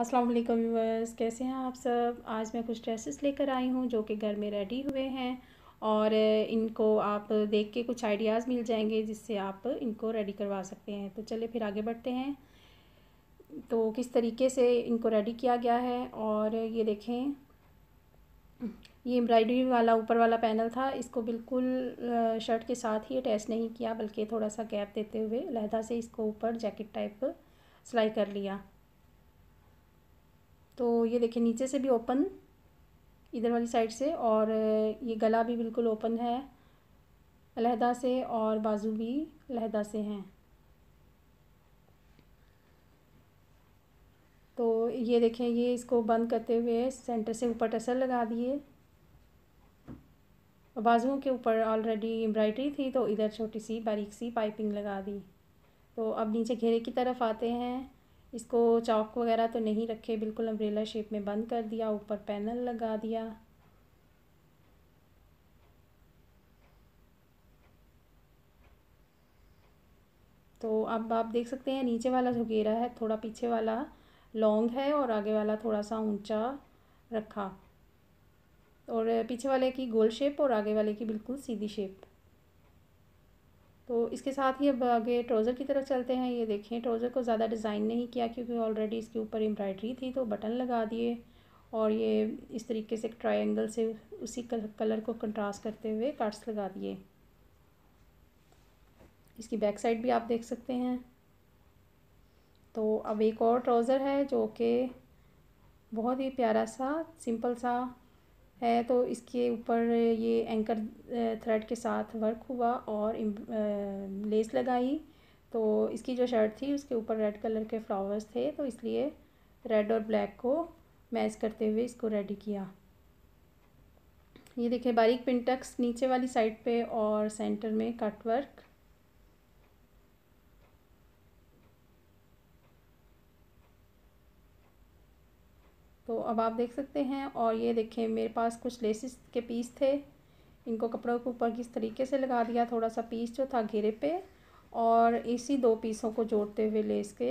अस्सलाम वालेकुम व्यूवर्स कैसे हैं आप सब आज मैं कुछ ड्रेसेस लेकर आई हूँ जो कि घर में रेडी हुए हैं और इनको आप देख के कुछ आइडियाज़ मिल जाएंगे जिससे आप इनको रेडी करवा सकते हैं तो चले फिर आगे बढ़ते हैं तो किस तरीके से इनको रेडी किया गया है और ये देखें ये एम्ब्रॉयडरी वाला ऊपर वाला पैनल था इसको बिल्कुल शर्ट के साथ ही अटैच नहीं किया बल्कि थोड़ा सा गैप देते हुए लहदा से इसको ऊपर जैकेट टाइप सिलाई कर लिया तो ये देखिए नीचे से भी ओपन इधर वाली साइड से और ये गला भी बिल्कुल ओपन है अलहदा से और बाजू भी अलहदा से हैं तो ये देखें ये इसको बंद करते हुए सेंटर से ऊपर टसर लगा दिए बाजुओं के ऊपर ऑलरेडी एम्ब्रॉयडरी थी तो इधर छोटी सी बारीक सी पाइपिंग लगा दी तो अब नीचे घेरे की तरफ आते हैं इसको चौक वगैरह तो नहीं रखे बिल्कुल अम्ब्रेला शेप में बंद कर दिया ऊपर पैनल लगा दिया तो अब आप देख सकते हैं नीचे वाला जो घेरा है थोड़ा पीछे वाला लॉन्ग है और आगे वाला थोड़ा सा ऊंचा रखा और पीछे वाले की गोल शेप और आगे वाले की बिल्कुल सीधी शेप तो इसके साथ ही अब आगे ट्राउज़र की तरफ चलते हैं ये देखें ट्राउज़र को ज़्यादा डिज़ाइन नहीं किया क्योंकि ऑलरेडी इसके ऊपर एम्ब्रॉयडरी थी तो बटन लगा दिए और ये इस तरीके से ट्रायंगल से उसी कलर को कंट्रास्ट करते हुए कट्स लगा दिए इसकी बैक साइड भी आप देख सकते हैं तो अब एक और ट्राउज़र है जो कि बहुत ही प्यारा सा सिंपल सा है तो इसके ऊपर ये एंकर थ्रेड के साथ वर्क हुआ और लेस लगाई तो इसकी जो शर्ट थी उसके ऊपर रेड कलर के फ्लावर्स थे तो इसलिए रेड और ब्लैक को मैच करते हुए इसको रेडी किया ये देखिए बारीक पिंटक्स नीचे वाली साइड पे और सेंटर में कट वर्क तो अब आप देख सकते हैं और ये देखें मेरे पास कुछ लेसिस के पीस थे इनको कपड़ों के ऊपर किस तरीके से लगा दिया थोड़ा सा पीस जो था घेरे पे और इसी दो पीसों को जोड़ते हुए लेस के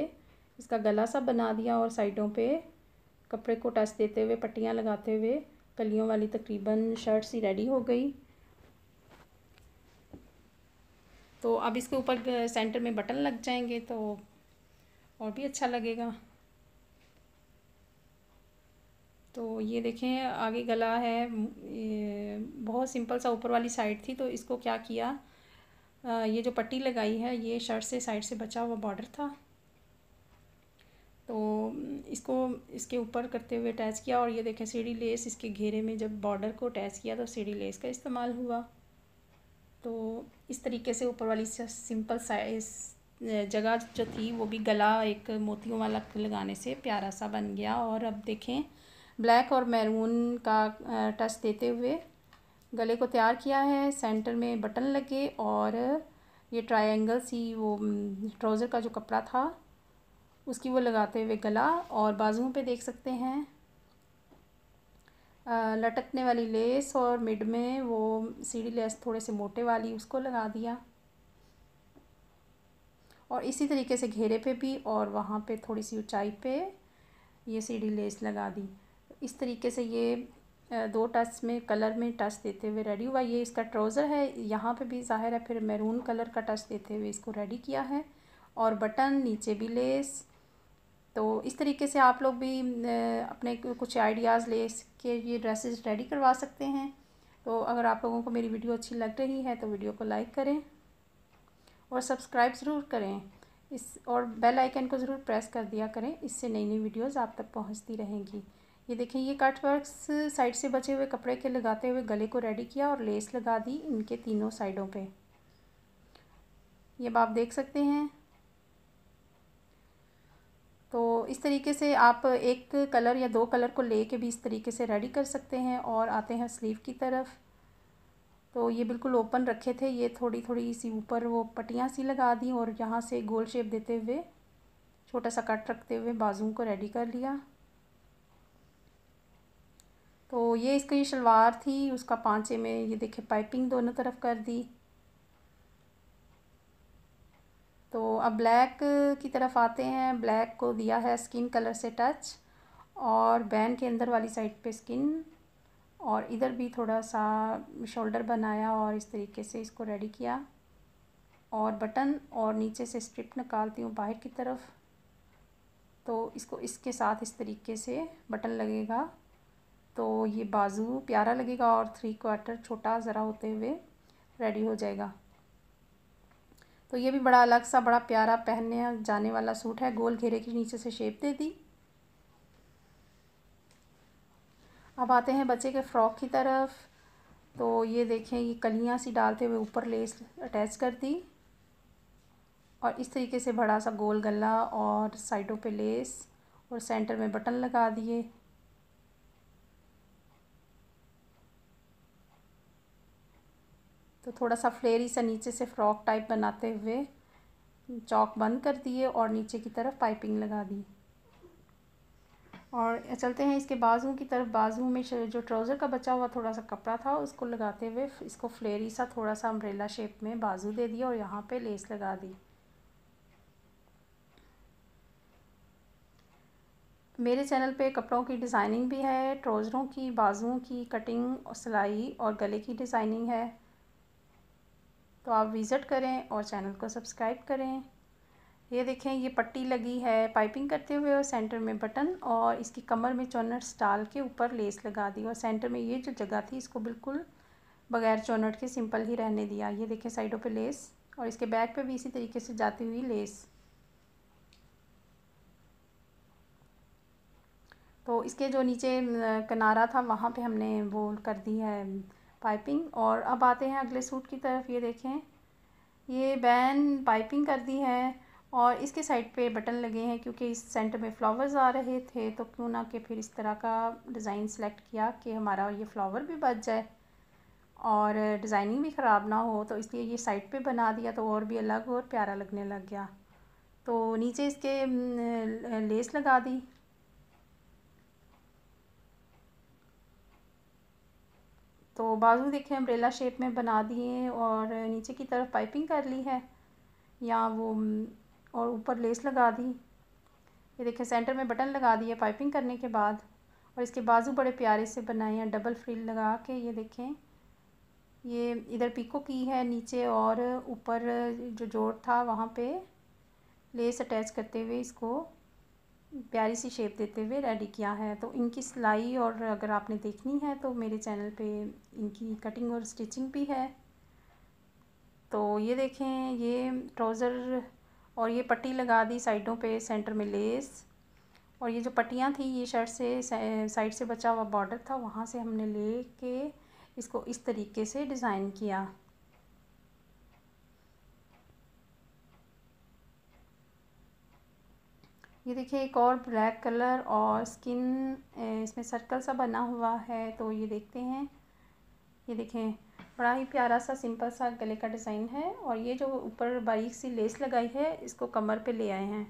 इसका गला सा बना दिया और साइडों पे कपड़े को टच देते हुए पट्टियाँ लगाते हुए कलियों वाली तकरीबन शर्ट सी रेडी हो गई तो अब इसके ऊपर सेंटर में बटन लग जाएंगे तो और भी अच्छा लगेगा तो ये देखें आगे गला है बहुत सिंपल सा ऊपर वाली साइड थी तो इसको क्या किया ये जो पट्टी लगाई है ये शर्ट से साइड से बचा हुआ बॉर्डर था तो इसको इसके ऊपर करते हुए अटैच किया और ये देखें सीढ़ी लेस इसके घेरे में जब बॉर्डर को अटैच किया तो सीढ़ी लेस का इस्तेमाल हुआ तो इस तरीके से ऊपर वाली सिंपल साइज जगह जो थी वो भी गला एक मोतियों वाला लगाने से प्यारा सा बन गया और अब देखें ब्लैक और मैरून का टच देते हुए गले को तैयार किया है सेंटर में बटन लगे और ये ट्रायंगल सी वो ट्राउज़र का जो कपड़ा था उसकी वो लगाते हुए गला और बाजुओं पे देख सकते हैं लटकने वाली लेस और मिड में वो सीढ़ी लेस थोड़े से मोटे वाली उसको लगा दिया और इसी तरीके से घेरे पे भी और वहाँ पे थोड़ी सी ऊंचाई पे ये सीढ़ी लेस लगा दी इस तरीके से ये दो टच में कलर में टच देते हुए रेडी हुआ ये इसका ट्राउज़र है यहाँ पे भी ज़ाहिर है फिर मैरून कलर का टच देते हुए इसको रेडी किया है और बटन नीचे भी लेस तो इस तरीके से आप लोग भी अपने कुछ आइडियाज़ ले के ये ड्रेसेस रेडी करवा सकते हैं तो अगर आप लोगों को मेरी वीडियो अच्छी लग रही है तो वीडियो को लाइक करें और सब्सक्राइब ज़रूर करें इस और बेल आइकन को ज़रूर प्रेस कर दिया करें इससे नई नई वीडियोस आप तक पहुंचती रहेंगी ये देखें ये कट वर्क्स साइड से बचे हुए कपड़े के लगाते हुए गले को रेडी किया और लेस लगा दी इनके तीनों साइडों पे ये आप देख सकते हैं तो इस तरीके से आप एक कलर या दो कलर को ले के भी इस तरीके से रेडी कर सकते हैं और आते हैं स्लीव की तरफ तो ये बिल्कुल ओपन रखे थे ये थोड़ी थोड़ी सी ऊपर वो पटियाँ सी लगा दी और यहाँ से गोल शेप देते हुए छोटा सा कट रखते हुए बाजू को रेडी कर लिया तो ये इसकी ये शलवार थी उसका पाँचे में ये देखिए पाइपिंग दोनों तरफ कर दी तो अब ब्लैक की तरफ आते हैं ब्लैक को दिया है स्किन कलर से टच और बैन के अंदर वाली साइड पे स्किन और इधर भी थोड़ा सा शोल्डर बनाया और इस तरीके से इसको रेडी किया और बटन और नीचे से स्ट्रिप निकालती हूँ बाहर की तरफ तो इसको इसके साथ इस तरीके से बटन लगेगा तो ये बाजू प्यारा लगेगा और थ्री क्वार्टर छोटा ज़रा होते हुए रेडी हो जाएगा तो ये भी बड़ा अलग सा बड़ा प्यारा पहनने जाने वाला सूट है गोल घेरे के नीचे से शेप दे दी अब आते हैं बच्चे के फ्रॉक की तरफ तो ये देखें ये कलियाँ सी डालते हुए ऊपर लेस अटैच कर दी और इस तरीके से बड़ा सा गोल गला और साइडों पे लेस और सेंटर में बटन लगा दिए थोड़ा सा फ्लेरी सा नीचे से फ्रॉक टाइप बनाते हुए चौक बंद कर दिए और नीचे की तरफ पाइपिंग लगा दी और चलते हैं इसके बाजू की तरफ बाजू में जो ट्राउज़र का बचा हुआ थोड़ा सा कपड़ा था उसको लगाते हुए इसको फ्लेरी सा थोड़ा सा अम्ब्रेला शेप में बाजू दे दिया और यहाँ पे लेस लगा दी मेरे चैनल पे कपड़ों की डिज़ाइनिंग भी है ट्राउज़रों की बाजुओं की कटिंग और सिलाई और गले की डिज़ाइनिंग है तो आप विज़िट करें और चैनल को सब्सक्राइब करें ये देखें ये पट्टी लगी है पाइपिंग करते हुए और सेंटर में बटन और इसकी कमर में चौनट्स डाल के ऊपर लेस लगा दी और सेंटर में ये जो जगह थी इसको बिल्कुल बगैर चौनट के सिंपल ही रहने दिया ये देखें साइडों पे लेस और इसके बैक पे भी इसी तरीके से जाती हुई लेस तो इसके जो नीचे किनारा था वहाँ पर हमने वो कर दी है पाइपिंग और अब आते हैं अगले सूट की तरफ ये देखें ये बैन पाइपिंग कर दी है और इसके साइड पे बटन लगे हैं क्योंकि इस सेंटर में फ्लावर्स आ रहे थे तो क्यों ना कि फिर इस तरह का डिज़ाइन सेलेक्ट किया कि हमारा ये फ्लावर भी बच जाए और डिज़ाइनिंग भी ख़राब ना हो तो इसलिए ये साइड पे बना दिया तो और भी अलग और प्यारा लगने लग गया तो नीचे इसके लेस लगा दी तो बाजू देखें अम्ब्रेला शेप में बना दिए और नीचे की तरफ पाइपिंग कर ली है या वो और ऊपर लेस लगा दी ये देखें सेंटर में बटन लगा दिए पाइपिंग करने के बाद और इसके बाजू बड़े प्यारे से बनाए हैं डबल फ्रिल लगा के ये देखें ये इधर पिको की है नीचे और ऊपर जो जोड़ था वहाँ पे लेस अटैच करते हुए इसको प्यारी सी शेप देते हुए रेडी किया है तो इनकी सिलाई और अगर आपने देखनी है तो मेरे चैनल पे इनकी कटिंग और स्टिचिंग भी है तो ये देखें ये ट्राउज़र और ये पट्टी लगा दी साइडों पे सेंटर में लेस और ये जो पट्टियाँ थी ये शर्ट से साइड से बचा हुआ बॉर्डर था वहाँ से हमने ले के इसको इस तरीके से डिज़ाइन किया ये देखिए एक और ब्लैक कलर और स्किन इसमें सर्कल सा बना हुआ है तो ये देखते हैं ये देखें बड़ा ही प्यारा सा सिंपल सा गले का डिज़ाइन है और ये जो ऊपर बारीक सी लेस लगाई है इसको कमर पे ले आए हैं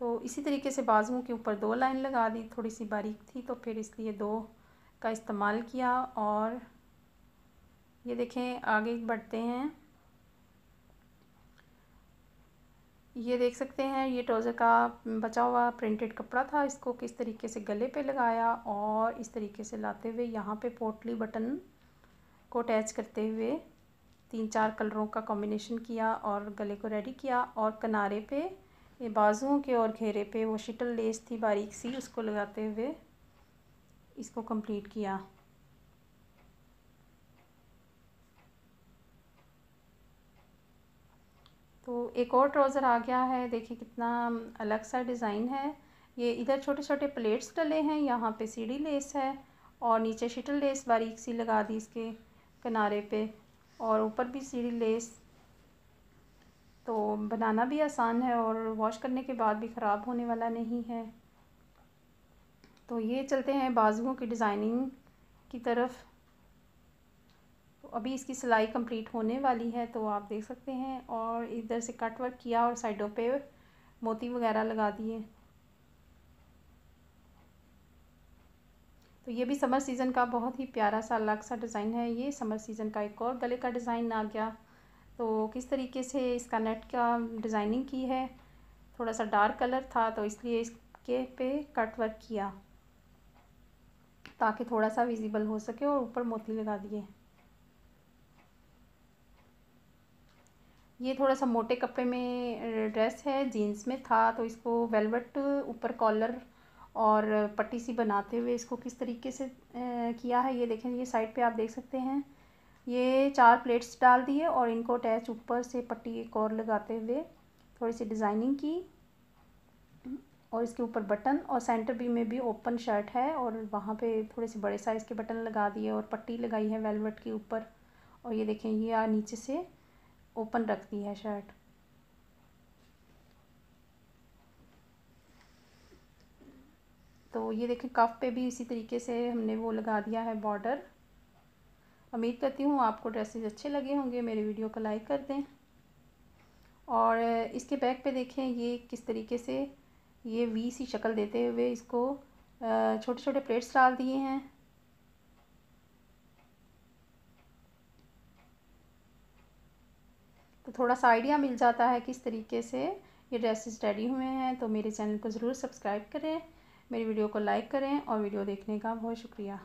तो इसी तरीके से बाजुओं के ऊपर दो लाइन लगा दी थोड़ी सी बारीक थी तो फिर इसलिए दो का इस्तेमाल किया और ये देखें आगे बढ़ते हैं ये देख सकते हैं ये ट्राउज़र का बचा हुआ प्रिंटेड कपड़ा था इसको किस तरीके से गले पे लगाया और इस तरीके से लाते हुए यहाँ पे पोटली बटन को अटैच करते हुए तीन चार कलरों का कॉम्बिनेशन किया और गले को रेडी किया और किनारे पे ये बाजुओं के और घेरे पे वो शिटल लेस थी बारीक सी उसको लगाते हुए इसको कंप्लीट किया तो एक और ट्राउज़र आ गया है देखिए कितना अलग सा डिज़ाइन है ये इधर छोटे छोटे प्लेट्स डले हैं यहाँ पे सीढ़ी लेस है और नीचे शिटल लेस बारीक सी लगा दी इसके किनारे पे और ऊपर भी सीढ़ी लेस तो बनाना भी आसान है और वॉश करने के बाद भी ख़राब होने वाला नहीं है तो ये चलते हैं बाजुओं की डिज़ाइनिंग की तरफ अभी इसकी सिलाई कंप्लीट होने वाली है तो आप देख सकते हैं और इधर से कट वर्क किया और साइडों पे मोती वगैरह लगा दिए तो ये भी समर सीज़न का बहुत ही प्यारा सा अलग सा डिज़ाइन है ये समर सीज़न का एक और गले का डिज़ाइन आ गया तो किस तरीके से इसका नेट का डिज़ाइनिंग की है थोड़ा सा डार्क कलर था तो इसलिए इसके पे कट वर्क किया ताकि थोड़ा सा विजिबल हो सके और ऊपर मोती लगा दिए ये थोड़ा सा मोटे कपड़े में ड्रेस है जीन्स में था तो इसको वेलवेट ऊपर कॉलर और पट्टी सी बनाते हुए इसको किस तरीके से किया है ये देखें ये साइड पे आप देख सकते हैं ये चार प्लेट्स डाल दिए और इनको अटैच ऊपर से पट्टी एक और लगाते हुए थोड़ी सी डिज़ाइनिंग की और इसके ऊपर बटन और सेंटर भी में भी ओपन शर्ट है और वहाँ पे थोड़े से बड़े साइज़ के बटन लगा दिए और पट्टी लगाई है वेलवेट के ऊपर और ये देखें ये नीचे से ओपन रख दी है शर्ट तो ये देखें कफ पे भी इसी तरीके से हमने वो लगा दिया है बॉर्डर उम्मीद करती हूँ आपको ड्रेसेस अच्छे लगे होंगे मेरे वीडियो को लाइक कर दें और इसके बैक पे देखें ये किस तरीके से ये वी सी शक्ल देते हुए इसको छोटे छोटे प्लेट्स डाल दिए हैं थोड़ा सा आइडिया मिल जाता है किस तरीके से ये ड्रेसेस रेडी हुए हैं तो मेरे चैनल को ज़रूर सब्सक्राइब करें मेरी वीडियो को लाइक करें और वीडियो देखने का बहुत शुक्रिया